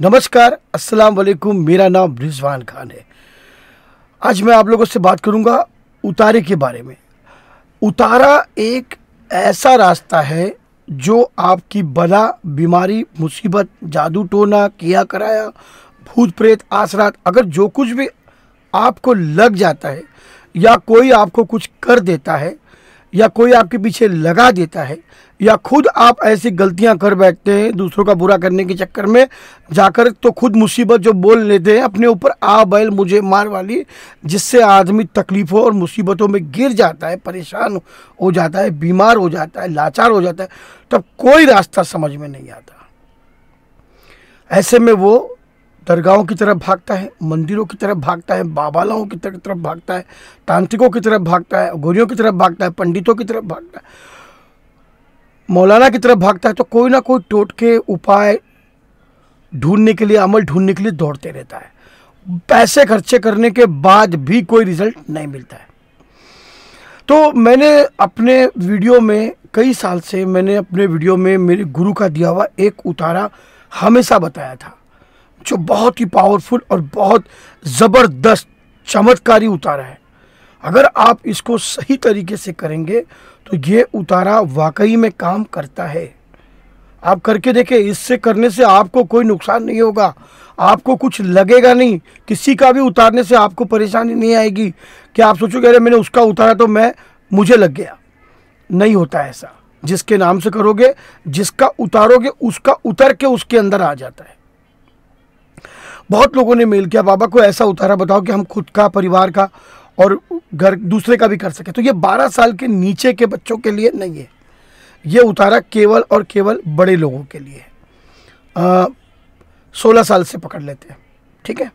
नमस्कार अस्सलाम वालेकुम मेरा नाम रिजवान खान है आज मैं आप लोगों से बात करूंगा उतारे के बारे में उतारा एक ऐसा रास्ता है जो आपकी बला बीमारी मुसीबत जादू टोना किया कराया भूत प्रेत आसरात अगर जो कुछ भी आपको लग जाता है या कोई आपको कुछ कर देता है या कोई आपके पीछे लगा देता है या खुद आप ऐसी गलतियां कर बैठते हैं दूसरों का बुरा करने के चक्कर में जाकर तो खुद मुसीबत जो बोल लेते हैं अपने ऊपर आ बैल मुझे मार वाली जिससे आदमी तकलीफ़ों और मुसीबतों में गिर जाता है परेशान हो जाता है बीमार हो जाता है लाचार हो जाता है तब कोई रास्ता समझ में नहीं आता ऐसे में वो दरगाहों की तरफ भागता है मंदिरों की तरफ भागता है बाबालाओं की तरफ भागता है तांत्रिकों की तरफ भागता है गोरियों की तरफ भागता है पंडितों की तरफ भागता है मौलाना की तरफ भागता है तो कोई ना कोई टोटके उपाय ढूंढने के लिए अमल ढूंढने के लिए दौड़ते रहता है पैसे खर्चे करने के बाद भी कोई रिजल्ट नहीं मिलता है तो मैंने अपने वीडियो में कई साल से मैंने अपने वीडियो में मेरे गुरु का दिया हुआ एक उतारा हमेशा बताया था जो बहुत ही पावरफुल और बहुत ज़बरदस्त चमत्कारी उतारा है अगर आप इसको सही तरीके से करेंगे तो ये उतारा वाकई में काम करता है आप करके देखें इससे करने से आपको कोई नुकसान नहीं होगा आपको कुछ लगेगा नहीं किसी का भी उतारने से आपको परेशानी नहीं आएगी कि आप सोचोगे अरे मैंने उसका उतारा तो मैं मुझे लग गया नहीं होता ऐसा जिसके नाम से करोगे जिसका उतारोगे उसका उतर के उसके अंदर आ जाता है बहुत लोगों ने मेल किया बाबा को ऐसा उतारा बताओ कि हम खुद का परिवार का और घर दूसरे का भी कर सके तो ये 12 साल के नीचे के बच्चों के लिए नहीं है ये उतारा केवल और केवल बड़े लोगों के लिए है सोलह साल से पकड़ लेते हैं ठीक है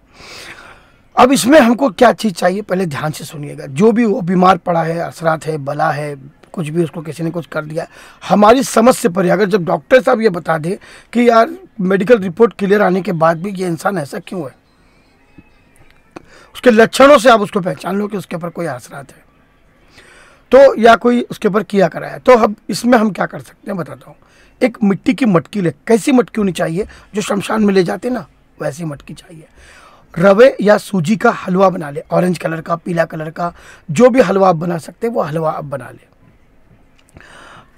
अब इसमें हमको क्या चीज़ चाहिए पहले ध्यान से सुनिएगा जो भी वो बीमार पड़ा है असरात है बला है कुछ भी उसको किसी ने कुछ कर दिया हमारी समझ से परे अगर जब डॉक्टर साहब ये बता दें कि यार मेडिकल रिपोर्ट क्लियर आने के बाद भी ये इंसान ऐसा क्यों है उसके लक्षणों से आप उसको पहचान लो कि उसके ऊपर कोई आसरात है तो या कोई उसके ऊपर किया करा है तो हम इसमें हम क्या कर सकते हैं बताता हूँ एक मिट्टी की मटकी ले कैसी मटकी होनी चाहिए जो शमशान में ले जाते ना वैसी मटकी चाहिए रवे या सूजी का हलवा बना ले ऑरेंज कलर का पीला कलर का जो भी हलवा आप बना सकते हैं वो हलवा आप बना ले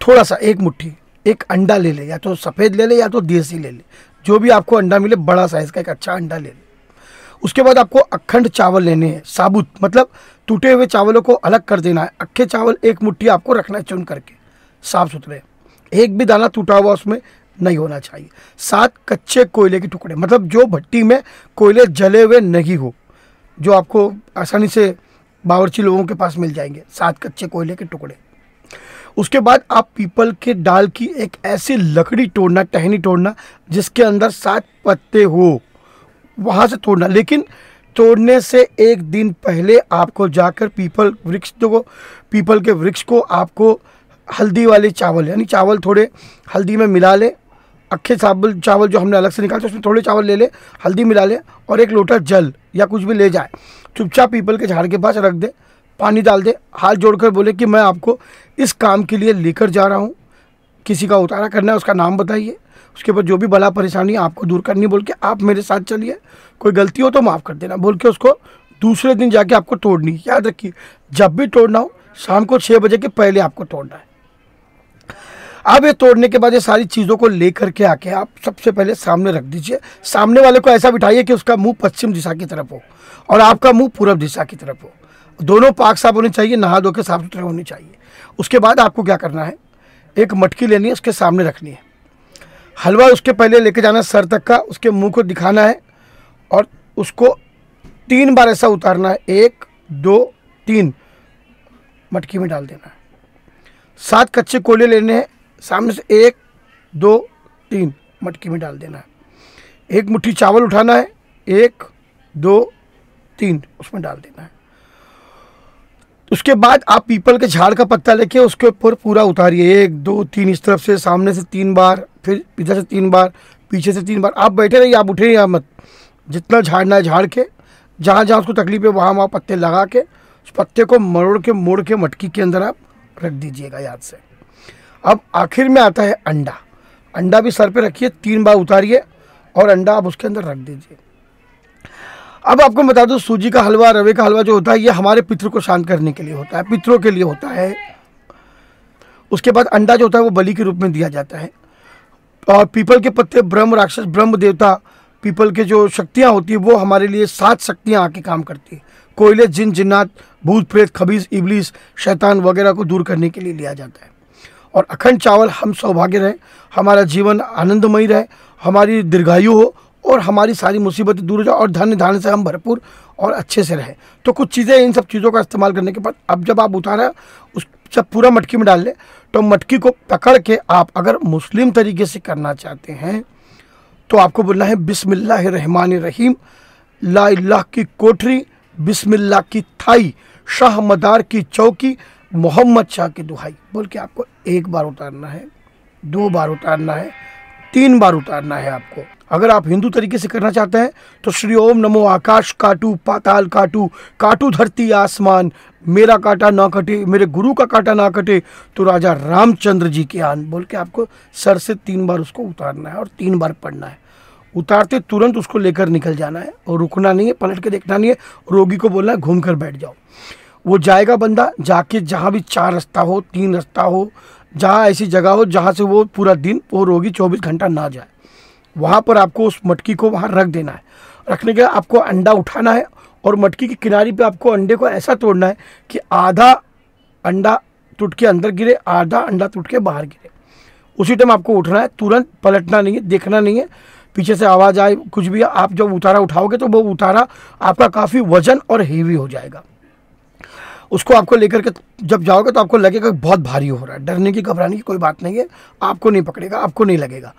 थोड़ा सा एक मुट्ठी एक अंडा ले ले या तो सफ़ेद ले ले या तो देसी ले ले जो भी आपको अंडा मिले बड़ा साइज़ का एक अच्छा अंडा ले ले उसके बाद आपको अखंड चावल लेने हैं साबुत मतलब टूटे हुए चावलों को अलग कर देना है अक्खे चावल एक मुट्ठी आपको रखना है चुन करके साफ सुथरे एक भी दाना टूटा हुआ उसमें नहीं होना चाहिए सात कच्चे कोयले के टुकड़े मतलब जो भट्टी में कोयले जले हुए नहीं हो जो आपको आसानी से बावरची लोगों के पास मिल जाएंगे सात कच्चे कोयले के टुकड़े उसके बाद आप पीपल के डाल की एक ऐसी लकड़ी तोड़ना टहनी तोड़ना जिसके अंदर सात पत्ते हो वहाँ से तोड़ना लेकिन तोड़ने से एक दिन पहले आपको जाकर पीपल वृक्ष को पीपल के वृक्ष को आपको हल्दी वाले चावल यानी चावल थोड़े हल्दी में मिला लें अक्खे चावल चावल जो हमने अलग से निकाले उसमें थोड़े चावल ले ले हल्दी मिला ले और एक लोटा जल या कुछ भी ले जाए चुपचाप पीपल के झाड़ के पास रख दे पानी डाल दे हाथ जोड़कर बोले कि मैं आपको इस काम के लिए लेकर जा रहा हूँ किसी का उतारा करना है उसका नाम बताइए उसके बाद जो भी बला परेशानी आपको दूर करनी बोल के आप मेरे साथ चलिए कोई गलती हो तो माफ़ कर देना बोल के उसको दूसरे दिन जाके आपको तोड़नी याद रखिए जब भी तोड़ना हो शाम को छः बजे के पहले आपको तोड़ना है अब ये तोड़ने के बाद ये सारी चीज़ों को ले करके आके आप सबसे पहले सामने रख दीजिए सामने वाले को ऐसा बिठाइए कि उसका मुंह पश्चिम दिशा की तरफ हो और आपका मुंह पूर्व दिशा की तरफ हो दोनों पाक साफ होने चाहिए नहा धो के साफ सुथरे होने चाहिए उसके बाद आपको क्या करना है एक मटकी लेनी है उसके सामने रखनी है हलवा उसके पहले लेके जाना सर तक का उसके मुंह को दिखाना है और उसको तीन बार ऐसा उतारना है एक दो तीन मटकी में डाल देना है सात कच्चे कोले लेने हैं सामने से एक दो तीन मटकी में डाल देना है एक मुट्ठी चावल उठाना है एक दो तीन उसमें डाल देना है उसके बाद आप पीपल के झाड़ का पत्ता लेके उसके ऊपर पूरा उतारिए एक दो तीन इस तरफ से सामने से तीन बार फिर इधर से तीन बार पीछे से तीन बार आप बैठे रहिए आप उठे रहिए मत जितना झाड़ना है झाड़ के जहाँ जहाँ उसको तकलीफ है वहाँ वहाँ पत्ते लगा के उस पत्ते को मरोड़ के मोड़ के मटकी के अंदर आप रख दीजिएगा याद से अब आखिर में आता है अंडा अंडा भी सर पे रखिए तीन बार उतारिए और अंडा आप उसके अंदर रख दीजिए अब आपको बता दूं सूजी का हलवा रवे का हलवा जो होता है ये हमारे पितरों को शांत करने के लिए होता है पितरों के लिए होता है उसके बाद अंडा जो होता है वो बलि के रूप में दिया जाता है और पीपल के पत्ते ब्रह्म राक्षस ब्रह्म देवता पीपल के जो शक्तियाँ होती है वो हमारे लिए सात शक्तियाँ आके काम करती है कोयले जिन जिन्नात भूत प्रेत खबीज इबलीस शैतान वगैरह को दूर करने के लिए लिया जाता है और अखंड चावल हम सौभाग्य रहें हमारा जीवन आनंदमयी रहे हमारी दीर्घायु हो और हमारी सारी मुसीबतें दूर हो जाए और धन धान से हम भरपूर और अच्छे से रहें तो कुछ चीज़ें इन सब चीज़ों का इस्तेमाल करने के बाद अब जब आप उतारा उस जब पूरा मटकी में डाल लें तो मटकी को पकड़ के आप अगर मुस्लिम तरीके से करना चाहते हैं तो आपको बोलना है रहमान रहीम ला की कोठरी बिसमिल्ला की थाई शाह मदार की चौकी मोहम्मद शाह की दुहाई बोल के आपको एक बार उतारना है दो बार उतारना है तीन बार उतारना है आपको अगर आप हिंदू तरीके से करना चाहते हैं तो श्री ओम नमो आकाश काटू पाताल काटू काटू धरती आसमान मेरा काटा ना कटे मेरे गुरु का काटा ना कटे तो राजा रामचंद्र जी के आन बोल के आपको सर से तीन बार उसको उतारना है और तीन बार पढ़ना है उतारते तुरंत उसको लेकर निकल जाना है और रुकना नहीं है पलट के देखना नहीं है रोगी को बोलना है घूम कर बैठ जाओ वो जाएगा बंदा जाके जहाँ भी चार रास्ता हो तीन रास्ता हो जहाँ ऐसी जगह हो जहाँ से वो पूरा दिन वो रोगी चौबीस घंटा ना जाए वहाँ पर आपको उस मटकी को वहाँ रख देना है रखने के आपको अंडा उठाना है और मटकी के किनारे पे आपको अंडे को ऐसा तोड़ना है कि आधा अंडा टूट के अंदर गिरे आधा अंडा टूट के बाहर गिरे उसी टाइम आपको उठना है तुरंत पलटना नहीं है देखना नहीं है पीछे से आवाज़ आए कुछ भी आप जब उतारा उठाओगे तो वो उतारा आपका काफ़ी वजन और हीवी हो जाएगा उसको आपको लेकर के जब जाओगे तो आपको लगेगा बहुत भारी हो रहा है डरने की घबराने की कोई बात नहीं है आपको नहीं पकड़ेगा आपको नहीं लगेगा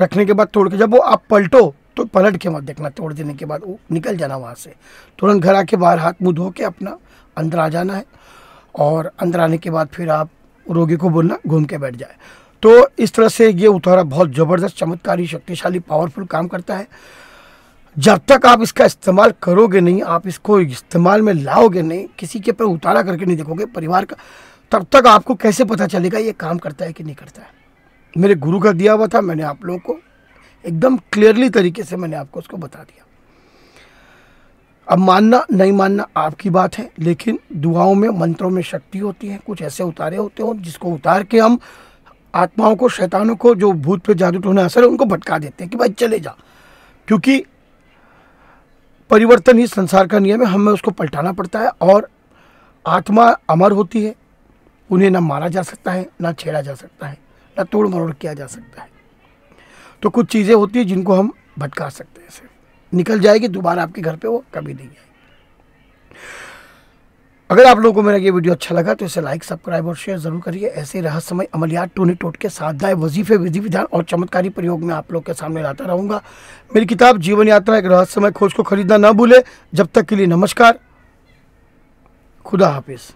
रखने के बाद तोड़ के जब वो आप पलटो तो पलट के मत देखना तोड़ देने के बाद वो निकल जाना वहाँ से तुरंत घर आके बाहर हाथ मुँह धो के अपना अंदर आ जाना है और अंदर आने के बाद फिर आप रोगी को बोलना घूम के बैठ जाए तो इस तरह से ये उतारा बहुत ज़बरदस्त चमत्कारी शक्तिशाली पावरफुल काम करता है जब तक आप इसका इस्तेमाल करोगे नहीं आप इसको इस्तेमाल में लाओगे नहीं किसी के पर उतारा करके नहीं देखोगे परिवार का तब तक आपको कैसे पता चलेगा ये काम करता है कि नहीं करता है मेरे गुरु का दिया हुआ था मैंने आप लोगों को एकदम क्लियरली तरीके से मैंने आपको उसको बता दिया अब मानना नहीं मानना आपकी बात है लेकिन दुआओं में मंत्रों में शक्ति होती है कुछ ऐसे उतारे होते हो जिसको उतार के हम आत्माओं को शैतानों को जो भूत पे जादू टोना असर है उनको भटका देते हैं कि भाई चले जा क्योंकि परिवर्तन ही संसार का नियम है हमें उसको पलटाना पड़ता है और आत्मा अमर होती है उन्हें ना मारा जा सकता है ना छेड़ा जा सकता है ना तोड़ मरोड़ किया जा सकता है तो कुछ चीज़ें होती हैं जिनको हम भटका सकते हैं सिर्फ निकल जाएगी दोबारा आपके घर पे वो कभी नहीं आएगी अगर आप लोगों को मेरा ये वीडियो अच्छा लगा तो इसे लाइक सब्सक्राइब और शेयर जरूर करिए ऐसे रहस्यमय अमलियात टोने टोट के साथ साधाए वजीफे विधि विधान और चमत्कारी प्रयोग में आप लोग के सामने लाता रहूँगा मेरी किताब जीवन यात्रा एक रहस्यमय खोज को खरीदना ना भूले जब तक के लिए नमस्कार खुदा हाफिज़